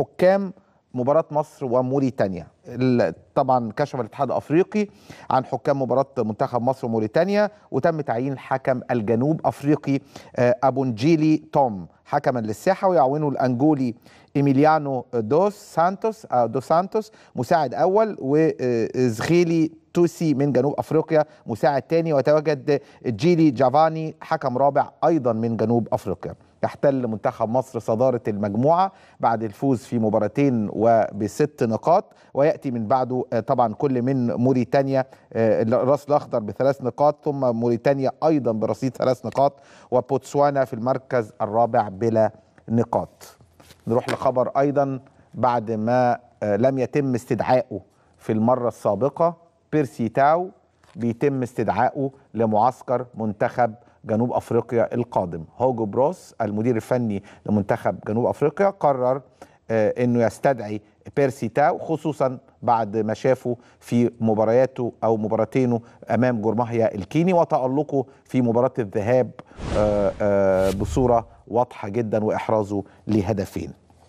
حكام مباراة مصر وموريتانيا طبعا كشف الاتحاد الافريقي عن حكام مباراة منتخب مصر وموريتانيا وتم تعيين حكم الجنوب افريقي آه، ابونجيلي توم حكما للساحه ويعونه الانجولي ايميليانو دوس سانتوس آه، دو سانتوس مساعد اول وزغيلي توسي من جنوب افريقيا مساعد ثاني وتواجد جيلي جافاني حكم رابع ايضا من جنوب افريقيا يحتل منتخب مصر صدارة المجموعة بعد الفوز في مباراتين وبست نقاط ويأتي من بعده آه، طبعا كل من موريتانيا آه، الراس الأخضر بثلاث نقاط ثم موريتانيا أيضا برصيد ثلاث نقاط وبوتسوانا في المركز الرابع بلا نقاط نروح لخبر أيضا بعد ما آه، لم يتم استدعائه في المرة السابقة بيرسي تاو بيتم استدعائه لمعسكر منتخب جنوب افريقيا القادم هوجو بروس المدير الفني لمنتخب جنوب افريقيا قرر آه، انه يستدعي بيرسي تاو خصوصا بعد ما شافه في مبارياته او مباراتينه امام جورماهيا الكيني وتالقه في مباراه الذهاب آه، آه، بصوره واضحه جدا واحرازه لهدفين